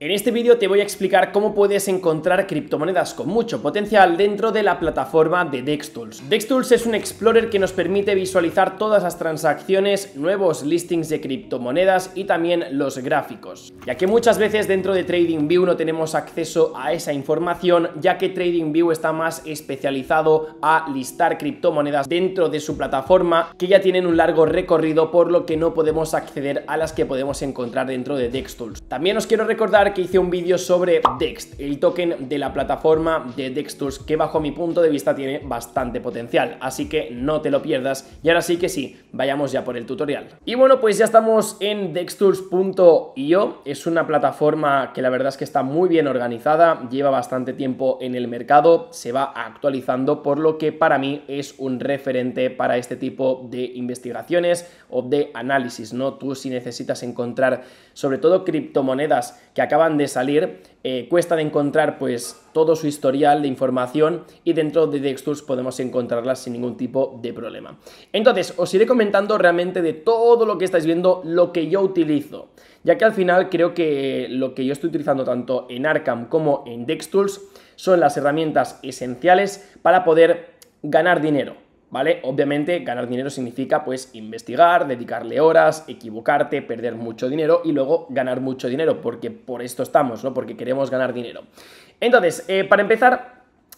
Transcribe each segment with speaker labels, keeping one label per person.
Speaker 1: En este vídeo te voy a explicar cómo puedes encontrar criptomonedas con mucho potencial dentro de la plataforma de DexTools. DexTools es un explorer que nos permite visualizar todas las transacciones, nuevos listings de criptomonedas y también los gráficos. Ya que muchas veces dentro de TradingView no tenemos acceso a esa información, ya que TradingView está más especializado a listar criptomonedas dentro de su plataforma, que ya tienen un largo recorrido por lo que no podemos acceder a las que podemos encontrar dentro de DexTools. También os quiero recordar que hice un vídeo sobre Dext, el token de la plataforma de Dextools que bajo mi punto de vista tiene bastante potencial, así que no te lo pierdas. Y ahora sí que sí, vayamos ya por el tutorial. Y bueno, pues ya estamos en dextools.io, es una plataforma que la verdad es que está muy bien organizada, lleva bastante tiempo en el mercado, se va actualizando, por lo que para mí es un referente para este tipo de investigaciones o de análisis, ¿no? Tú si necesitas encontrar sobre todo criptomonedas que acaban de salir, eh, cuesta de encontrar pues todo su historial de información y dentro de Dextools podemos encontrarlas sin ningún tipo de problema. Entonces, os iré comentando realmente de todo lo que estáis viendo, lo que yo utilizo, ya que al final creo que lo que yo estoy utilizando tanto en Arcam como en Dextools son las herramientas esenciales para poder ganar dinero. ¿vale? Obviamente ganar dinero significa pues investigar, dedicarle horas, equivocarte, perder mucho dinero y luego ganar mucho dinero, porque por esto estamos, ¿no? Porque queremos ganar dinero. Entonces, eh, para empezar,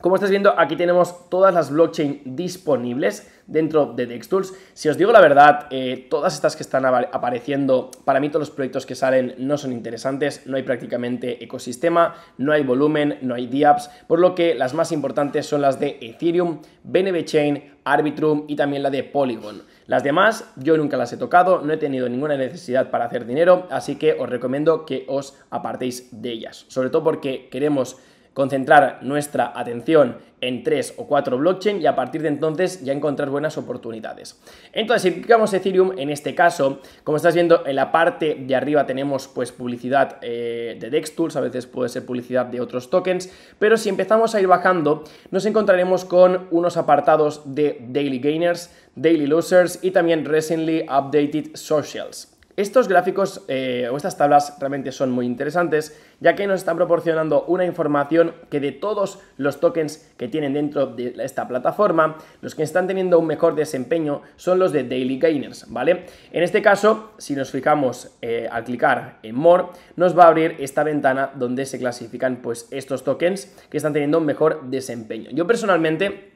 Speaker 1: como estáis viendo, aquí tenemos todas las blockchain disponibles dentro de DexTools. Si os digo la verdad, eh, todas estas que están apareciendo, para mí todos los proyectos que salen no son interesantes, no hay prácticamente ecosistema, no hay volumen, no hay DApps, por lo que las más importantes son las de Ethereum, BNB Chain, Arbitrum y también la de Polygon. Las demás yo nunca las he tocado, no he tenido ninguna necesidad para hacer dinero, así que os recomiendo que os apartéis de ellas, sobre todo porque queremos concentrar nuestra atención en tres o cuatro blockchain y a partir de entonces ya encontrar buenas oportunidades. Entonces, si clicamos Ethereum, en este caso, como estás viendo en la parte de arriba tenemos pues publicidad eh, de DexTools, a veces puede ser publicidad de otros tokens, pero si empezamos a ir bajando, nos encontraremos con unos apartados de Daily Gainers, Daily Losers y también Recently Updated Socials. Estos gráficos eh, o estas tablas realmente son muy interesantes, ya que nos están proporcionando una información que de todos los tokens que tienen dentro de esta plataforma, los que están teniendo un mejor desempeño son los de Daily Gainers, ¿vale? En este caso, si nos fijamos eh, al clicar en More, nos va a abrir esta ventana donde se clasifican pues estos tokens que están teniendo un mejor desempeño. Yo personalmente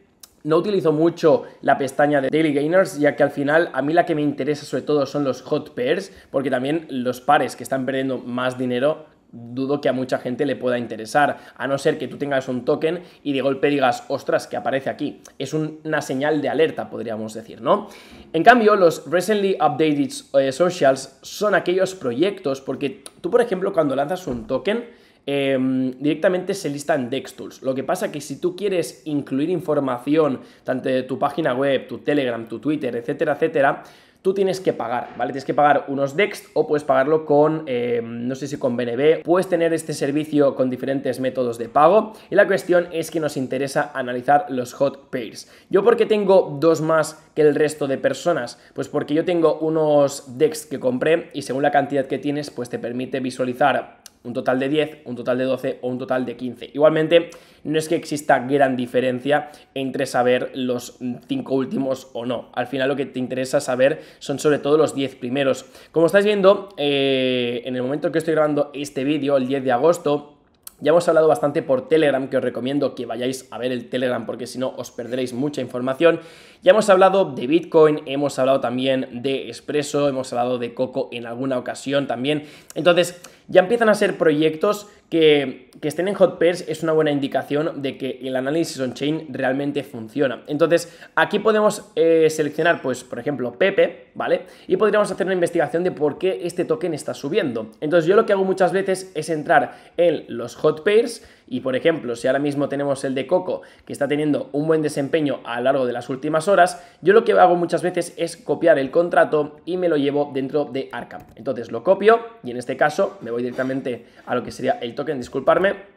Speaker 1: no utilizo mucho la pestaña de Daily Gainers, ya que al final a mí la que me interesa sobre todo son los hot pairs, porque también los pares que están perdiendo más dinero dudo que a mucha gente le pueda interesar, a no ser que tú tengas un token y de golpe digas, ostras, que aparece aquí. Es una señal de alerta, podríamos decir, ¿no? En cambio, los recently updated eh, socials son aquellos proyectos, porque tú, por ejemplo, cuando lanzas un token, Em, directamente se listan DexTools. Lo que pasa que si tú quieres incluir información tanto de tu página web, tu Telegram, tu Twitter, etcétera, etcétera, tú tienes que pagar, ¿vale? Tienes que pagar unos DEX o puedes pagarlo con, em, no sé si con BNB, puedes tener este servicio con diferentes métodos de pago y la cuestión es que nos interesa analizar los hot pairs. Yo porque tengo dos más que el resto de personas, pues porque yo tengo unos Dext que compré y según la cantidad que tienes, pues te permite visualizar un total de 10, un total de 12 o un total de 15. Igualmente, no es que exista gran diferencia entre saber los 5 últimos o no. Al final lo que te interesa saber son sobre todo los 10 primeros. Como estáis viendo, eh, en el momento que estoy grabando este vídeo, el 10 de agosto, ya hemos hablado bastante por Telegram, que os recomiendo que vayáis a ver el Telegram porque si no os perderéis mucha información. Ya hemos hablado de Bitcoin, hemos hablado también de Expresso, hemos hablado de Coco en alguna ocasión también. Entonces, ya empiezan a ser proyectos que, estén en hot pairs es una buena indicación de que el análisis on-chain realmente funciona. Entonces, aquí podemos eh, seleccionar, pues, por ejemplo, Pepe, ¿vale? Y podríamos hacer una investigación de por qué este token está subiendo. Entonces, yo lo que hago muchas veces es entrar en los hot pairs y por ejemplo, si ahora mismo tenemos el de Coco, que está teniendo un buen desempeño a lo largo de las últimas horas, yo lo que hago muchas veces es copiar el contrato y me lo llevo dentro de Arkham. Entonces lo copio y en este caso me voy directamente a lo que sería el token, disculparme,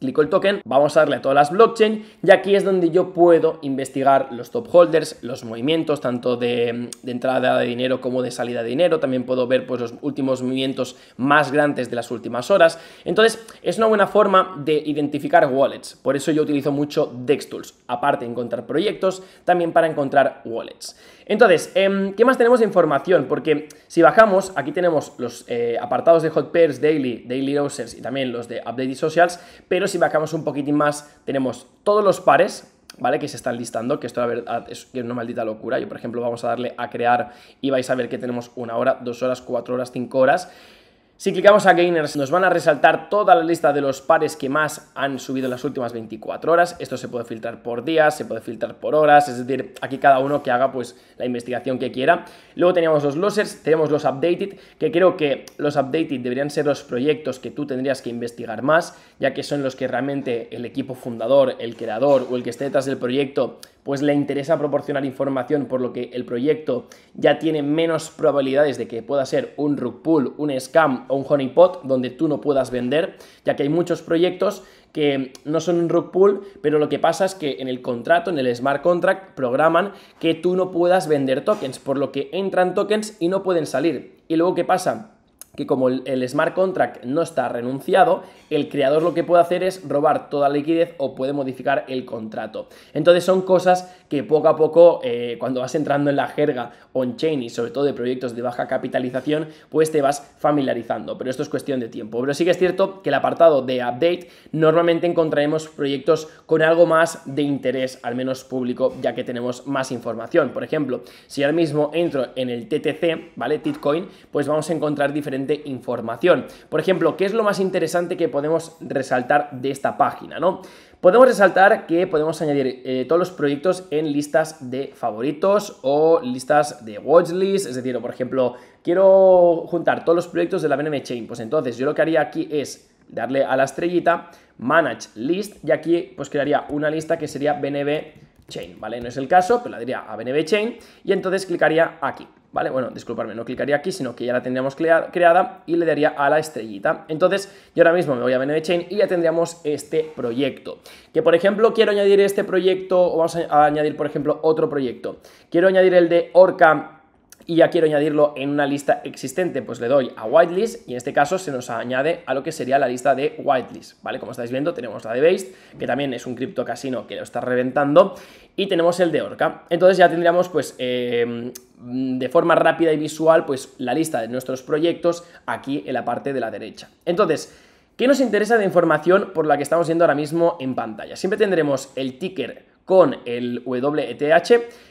Speaker 1: clico el token, vamos a darle a todas las blockchain y aquí es donde yo puedo investigar los top holders, los movimientos tanto de, entrada de dinero como de salida de dinero, también puedo ver pues los últimos movimientos más grandes de las últimas horas. Entonces, es una buena forma de identificar wallets, por eso yo utilizo mucho DexTools, aparte de encontrar proyectos, también para encontrar wallets. Entonces, em, ¿qué más tenemos de información? Porque si bajamos, aquí tenemos los eh, apartados de Hot Pairs, Daily, Daily Dosers y también los de Updated Socials, pero si bajamos un poquitín más, tenemos todos los pares, ¿vale? Que se están listando, que esto la verdad es que es una maldita locura. Yo, por ejemplo, vamos a darle a crear y vais a ver que tenemos una hora, dos horas, cuatro horas, cinco horas. Si clicamos a Gainers nos van a resaltar toda la lista de los pares que más han subido en las últimas 24 horas. Esto se puede filtrar por días, se puede filtrar por horas, es decir, aquí cada uno que haga pues la investigación que quiera. Luego teníamos los losers, tenemos los updated, que creo que los updated deberían ser los proyectos que tú tendrías que investigar más, ya que son los que realmente el equipo fundador, el creador o el que esté detrás del proyecto pues le interesa proporcionar información por lo que el proyecto ya tiene menos probabilidades de que pueda ser un rug pull, un scam o un honeypot donde tú no puedas vender, ya que hay muchos proyectos que no son un rug pull, pero lo que pasa es que en el contrato, en el smart contract, programan que tú no puedas vender tokens, por lo que entran tokens y no pueden salir. ¿Y luego qué pasa? que como el, smart contract no está renunciado, el creador lo que puede hacer es robar toda la liquidez o puede modificar el contrato. Entonces son cosas que poco a poco, eh, cuando vas entrando en la jerga on-chain y sobre todo de proyectos de baja capitalización, pues te vas familiarizando, pero esto es cuestión de tiempo. Pero sí que es cierto que el apartado de update normalmente encontraremos proyectos con algo más de interés, al menos público, ya que tenemos más información. Por ejemplo, si ahora mismo entro en el TTC, ¿vale? Titcoin, pues vamos a encontrar diferente información. Por ejemplo, ¿qué es lo más interesante que podemos resaltar de esta página, ¿no? Podemos resaltar que podemos añadir eh, todos los proyectos en listas de favoritos o listas de watchlist, es decir, por ejemplo, quiero juntar todos los proyectos de la BNB Chain, pues entonces yo lo que haría aquí es darle a la estrellita, Manage List, y aquí pues crearía una lista que sería BNB Chain, ¿vale? No es el caso, pero la diría a BNB Chain y entonces clicaría aquí, ¿vale? Bueno, disculparme, no clicaría aquí, sino que ya la tendríamos creada y le daría a la estrellita. Entonces, yo ahora mismo me voy a BNB Chain y ya tendríamos este proyecto. Que, por ejemplo, quiero añadir este proyecto, o vamos a añadir, por ejemplo, otro proyecto. Quiero añadir el de Orca y ya quiero añadirlo en una lista existente, pues le doy a whitelist y en este caso se nos añade a lo que sería la lista de whitelist, ¿vale? Como estáis viendo tenemos la de Based, que también es un criptocasino que lo está reventando y tenemos el de Orca. Entonces ya tendríamos pues em, de forma rápida y visual pues la lista de nuestros proyectos aquí en la parte de la derecha. Entonces, ¿qué nos interesa de información por la que estamos viendo ahora mismo en pantalla? Siempre tendremos el ticker con el WETH,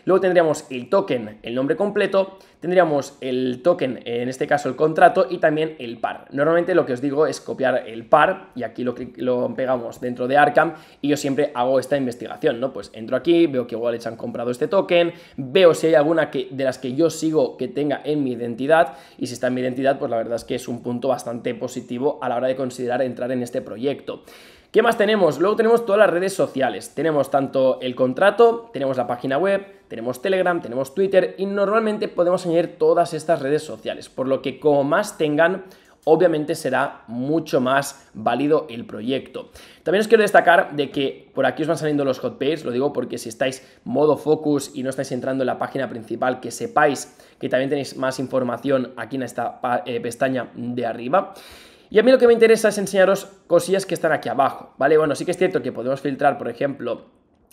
Speaker 1: luego tendríamos el token, el nombre completo, tendríamos el token, en este caso el contrato, y también el par. Normalmente lo que os digo es copiar el par, y aquí lo, lo pegamos dentro de arcam y yo siempre hago esta investigación, ¿no? Pues entro aquí, veo que Wallets han comprado este token, veo si hay alguna que, de las que yo sigo que tenga en mi identidad, y si está en mi identidad, pues la verdad es que es un punto bastante positivo a la hora de considerar entrar en este proyecto. ¿Qué más tenemos? Luego tenemos todas las redes sociales. Tenemos tanto el contrato, tenemos la página web, tenemos Telegram, tenemos Twitter y normalmente podemos añadir todas estas redes sociales, por lo que como más tengan, obviamente será mucho más válido el proyecto. También os quiero destacar de que por aquí os van saliendo los hotpages, lo digo porque si estáis modo focus y no estáis entrando en la página principal, que sepáis que también tenéis más información aquí en esta eh, pestaña de arriba. Y a mí lo que me interesa es enseñaros cosillas que están aquí abajo, ¿vale? Bueno, sí que es cierto que podemos filtrar, por ejemplo,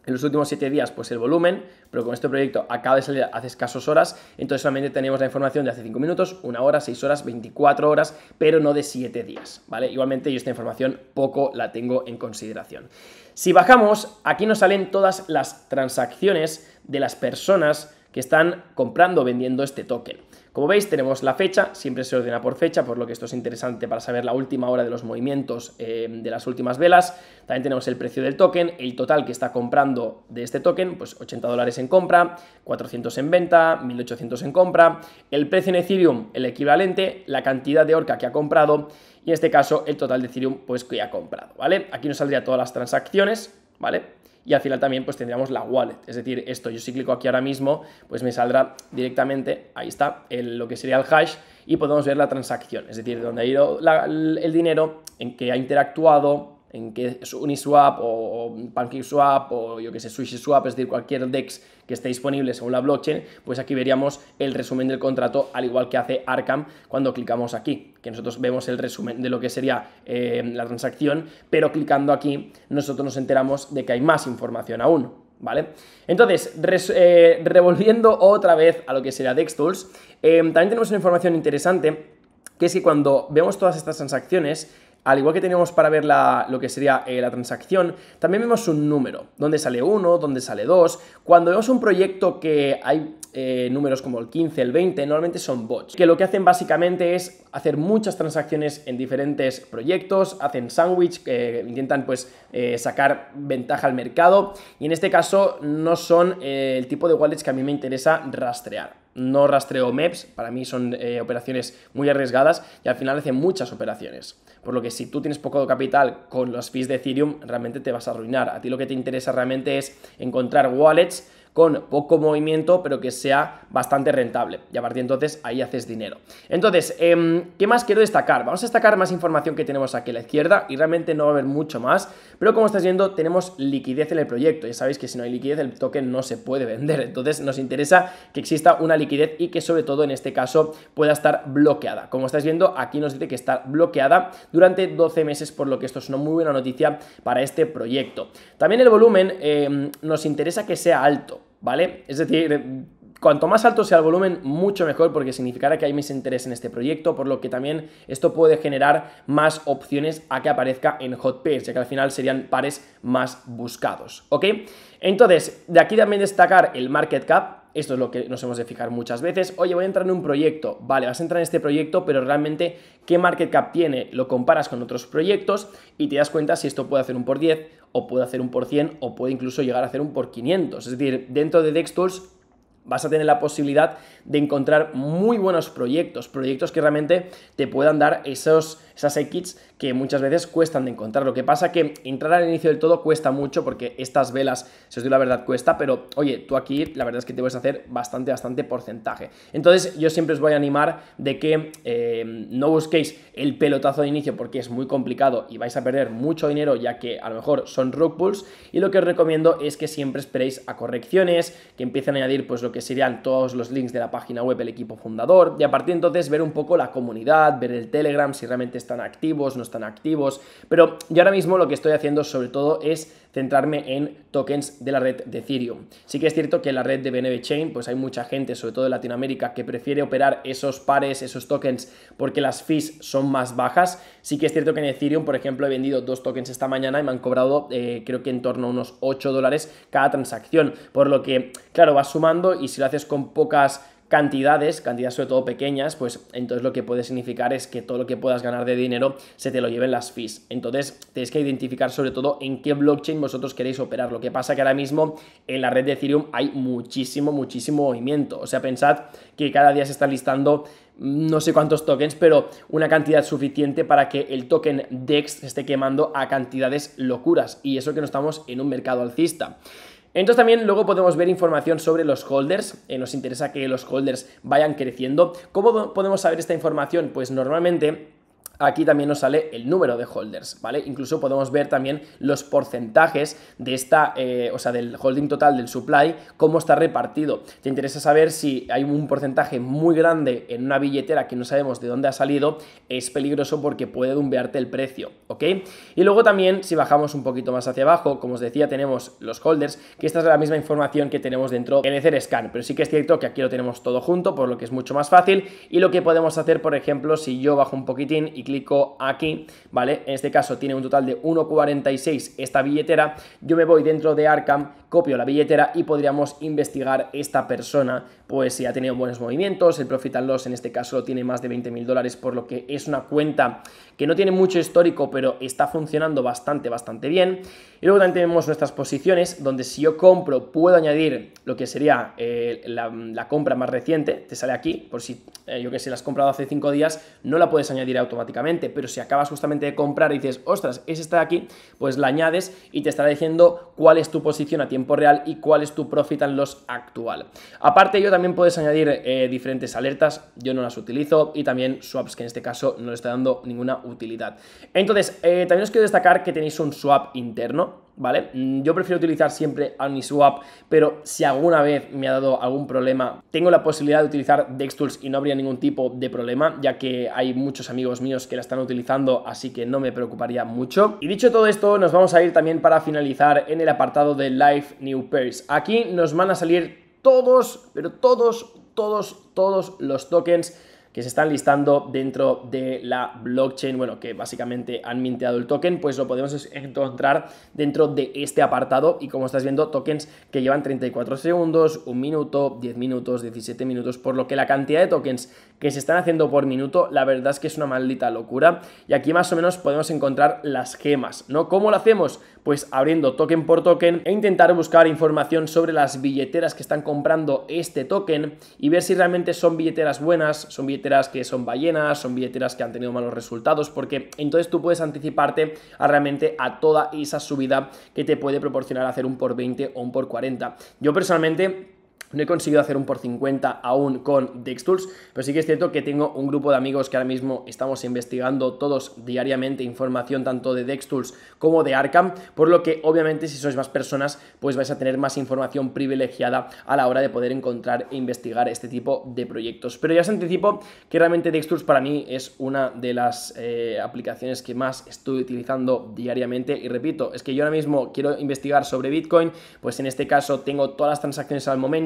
Speaker 1: en los últimos 7 días pues el volumen, pero con este proyecto acaba de salir hace escasos horas, entonces solamente tenemos la información de hace 5 minutos, 1 hora, 6 horas, 24 horas, pero no de 7 días, ¿vale? Igualmente yo esta información poco la tengo en consideración. Si bajamos, aquí nos salen todas las transacciones de las personas que están comprando o vendiendo este token. Como veis tenemos la fecha, siempre se ordena por fecha, por lo que esto es interesante para saber la última hora de los movimientos eh, de las últimas velas. También tenemos el precio del token, el total que está comprando de este token, pues 80 dólares en compra, 400 en venta, 1800 en compra, el precio en Ethereum, el equivalente, la cantidad de orca que ha comprado y en este caso el total de Ethereum pues que ha comprado, ¿vale? Aquí nos saldría todas las transacciones, ¿vale? Y al final también pues tendríamos la wallet, es decir, esto yo si clico aquí ahora mismo, pues me saldrá directamente, ahí está, lo que sería el hash y podemos ver la transacción, es decir, dónde ha ido el dinero, en que ha interactuado, en que Uniswap o, PancakeSwap o yo que sé, Swap, es decir, cualquier DEX que esté disponible según la blockchain, pues aquí veríamos el resumen del contrato, al igual que hace Arcam cuando clicamos aquí, que nosotros vemos el resumen de lo que sería eh, la transacción, pero clicando aquí nosotros nos enteramos de que hay más información aún. ¿Vale? Entonces, eh, revolviendo otra vez a lo que sería DexTools, eh, también tenemos una información interesante, que es que cuando vemos todas estas transacciones, al igual que teníamos para ver lo que sería eh, la transacción, también vemos un número, donde sale uno, donde sale dos. Cuando vemos un proyecto que hay eh, números como el 15, el 20, normalmente son bots, que lo que hacen básicamente es hacer muchas transacciones en diferentes proyectos, hacen sándwich, eh, intentan pues sacar ventaja al mercado y en este caso no son el tipo de wallets que a mí me interesa rastrear no rastreo MEPS, para mí son operaciones muy arriesgadas y al final hacen muchas operaciones. Por lo que si tú tienes poco capital con los fees de Ethereum, realmente te vas a arruinar. A ti lo que te interesa realmente es encontrar wallets con poco movimiento, pero que sea bastante rentable. Y a partir de entonces ahí haces dinero. Entonces, em, ¿qué más quiero destacar? Vamos a destacar más información que tenemos aquí a la izquierda y realmente no va a haber mucho más, pero como estáis viendo, tenemos liquidez en el proyecto. Ya sabéis que si no hay liquidez, el token no se puede vender. Entonces, nos interesa que exista una liquidez y que sobre todo en este caso pueda estar bloqueada. Como estáis viendo, aquí nos dice que está bloqueada durante 12 meses, por lo que esto es una muy buena noticia para este proyecto. También el volumen em, nos interesa que sea alto. ¿vale? Es decir, eh, cuanto más alto sea el volumen, mucho mejor porque significará que hay más interés en este proyecto, por lo que también esto puede generar más opciones a que aparezca en Hot Pairs, ya que al final serían pares más buscados, ¿ok? Entonces, de aquí también destacar el Market Cap, esto es lo que nos hemos de fijar muchas veces. Oye, voy a entrar en un proyecto. Vale, vas a entrar en este proyecto, pero realmente, ¿qué market cap tiene? Lo comparas con otros proyectos y te das cuenta si esto puede hacer un por 10 o puede hacer un por 100 o puede incluso llegar a hacer un por 500. Es decir, dentro de DexTools vas a tener la posibilidad de encontrar muy buenos proyectos, proyectos que realmente te puedan dar esos esas X que muchas veces cuestan de encontrar. Lo que pasa que entrar al inicio del todo cuesta mucho porque estas velas, si os digo la verdad, cuesta, pero oye, tú aquí la verdad es que te puedes hacer bastante, bastante porcentaje. Entonces yo siempre os voy a animar de que eh, no busquéis el pelotazo de inicio porque es muy complicado y vais a perder mucho dinero ya que a lo mejor son rug pulls y lo que os recomiendo es que siempre esperéis a correcciones, que empiecen a añadir pues lo que serían todos los links de la página web el equipo fundador y a partir de entonces ver un poco la comunidad, ver el Telegram, si realmente están activos, no están activos, pero yo ahora mismo lo que estoy haciendo sobre todo es centrarme en tokens de la red de Ethereum. Sí que es cierto que en la red de BNB Chain, pues hay mucha gente, sobre todo en Latinoamérica, que prefiere operar esos pares, esos tokens, porque las fees son más bajas. Sí que es cierto que en Ethereum, por ejemplo, he vendido dos tokens esta mañana y me han cobrado, eh, creo que en torno a unos 8 dólares cada transacción. Por lo que, claro, vas sumando y si lo haces con pocas cantidades, cantidades sobre todo pequeñas, pues entonces lo que puede significar es que todo lo que puedas ganar de dinero se te lo lleven las fees. Entonces tenéis que identificar sobre todo en qué blockchain vosotros queréis operar. Lo que pasa que ahora mismo en la red de Ethereum hay muchísimo, muchísimo movimiento. O sea, pensad que cada día se están listando no sé cuántos tokens, pero una cantidad suficiente para que el token DEX esté quemando a cantidades locuras. Y eso que no estamos en un mercado alcista. Entonces también luego podemos ver información sobre los holders, eh, nos interesa que los holders vayan creciendo. ¿Cómo podemos saber esta información? Pues normalmente aquí también nos sale el número de holders, ¿vale? Incluso podemos ver también los porcentajes de esta, eh, o sea, del holding total del supply, cómo está repartido. Te interesa saber si hay un porcentaje muy grande en una billetera que no sabemos de dónde ha salido, es peligroso porque puede dumbearte el precio, ¿ok? Y luego también, si bajamos un poquito más hacia abajo, como os decía, tenemos los holders, que esta es la misma información que tenemos dentro en Ether Scan, pero sí que es cierto que aquí lo tenemos todo junto, por lo que es mucho más fácil, y lo que podemos hacer, por ejemplo, si yo bajo un poquitín y clico aquí, ¿vale? En este caso tiene un total de 1,46 esta billetera. Yo me voy dentro de Arkham, copio la billetera y podríamos investigar esta persona, pues si ha tenido buenos movimientos, el profit and loss en este caso tiene más de 20 mil dólares, por lo que es una cuenta que no tiene mucho histórico, pero está funcionando bastante, bastante bien. Y luego también tenemos nuestras posiciones, donde si yo compro puedo añadir lo que sería eh, la, compra más reciente, te sale aquí, por si eh, yo que sé, la has comprado hace 5 días, no la puedes añadir automáticamente, pero si acabas justamente de comprar y dices, ostras, es esta de aquí, pues la añades y te estará diciendo cuál es tu posición a tiempo real y cuál es tu profit and loss actual. Aparte yo también puedes añadir eh, diferentes alertas, yo no las utilizo, y también swaps, que en este caso no le está dando ninguna utilidad. Entonces, eh, también os quiero destacar que tenéis un swap interno, ¿vale? Mm, yo prefiero utilizar siempre mi swap, pero si alguna vez me ha dado algún problema, tengo la posibilidad de utilizar DexTools y no habría ningún tipo de problema, ya que hay muchos amigos míos que la están utilizando, así que no me preocuparía mucho. Y dicho todo esto, nos vamos a ir también para finalizar en el apartado de Live New Pairs. Aquí nos van a salir todos, pero todos, todos, todos los tokens que se están listando dentro de la blockchain, bueno, que básicamente han minteado el token, pues lo podemos encontrar dentro de este apartado y como estás viendo, tokens que llevan 34 segundos, 1 minuto, 10 minutos, 17 minutos, por lo que la cantidad de tokens que se están haciendo por minuto, la verdad es que es una maldita locura. Y aquí más o menos podemos encontrar las gemas, ¿no? ¿Cómo lo hacemos? Pues abriendo token por token e intentar buscar información sobre las billeteras que están comprando este token y ver si realmente son billeteras buenas, son billeteras que son ballenas, son billeteras que han tenido malos resultados, porque entonces tú puedes anticiparte a realmente a toda esa subida que te puede proporcionar hacer un por 20 o un por 40. Yo personalmente no he conseguido hacer un por 50 aún con Dextools, pero sí que es cierto que tengo un grupo de amigos que ahora mismo estamos investigando todos diariamente información tanto de Dextools como de Arcam por lo que obviamente si sois más personas pues vais a tener más información privilegiada a la hora de poder encontrar e investigar este tipo de proyectos. Pero ya os anticipo que realmente Dextools para mí es una de las eh, aplicaciones que más estoy utilizando diariamente y repito, es que yo ahora mismo quiero investigar sobre Bitcoin, pues en este caso tengo todas las transacciones al momento,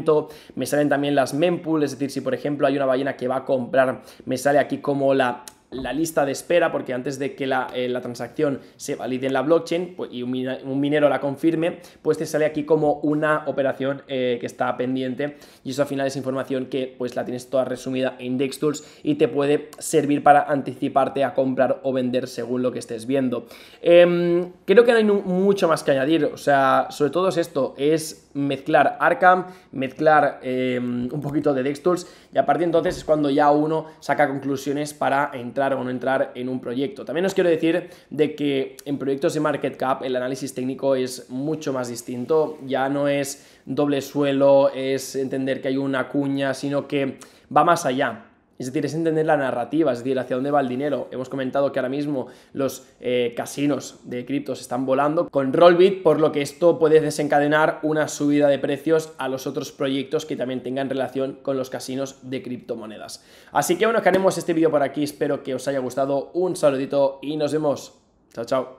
Speaker 1: me salen también las mempool, es decir, si por ejemplo hay una ballena que va a comprar, me sale aquí como la la lista de espera, porque antes de que la, eh, transacción se valide en la blockchain pues, y un, minero la confirme, pues te sale aquí como una operación eh, que está pendiente. Y eso al final es información que pues la tienes toda resumida en DexTools y te puede servir para anticiparte a comprar o vender según lo que estés viendo. Em, creo que no hay mucho más que añadir, o sea, sobre todo es esto, es mezclar Arcam, mezclar em, un poquito de Dextools y a partir de entonces es cuando ya uno saca conclusiones para entrar o no entrar en un proyecto. También os quiero decir de que en proyectos de market cap el análisis técnico es mucho más distinto, ya no es doble suelo, es entender que hay una cuña, sino que va más allá es decir, es entender la narrativa, es decir, hacia dónde va el dinero. Hemos comentado que ahora mismo los eh, casinos de criptos están volando con Rollbit, por lo que esto puede desencadenar una subida de precios a los otros proyectos que también tengan relación con los casinos de criptomonedas. Así que bueno, que este vídeo por aquí. Espero que os haya gustado. Un saludito y nos vemos. Chao, chao.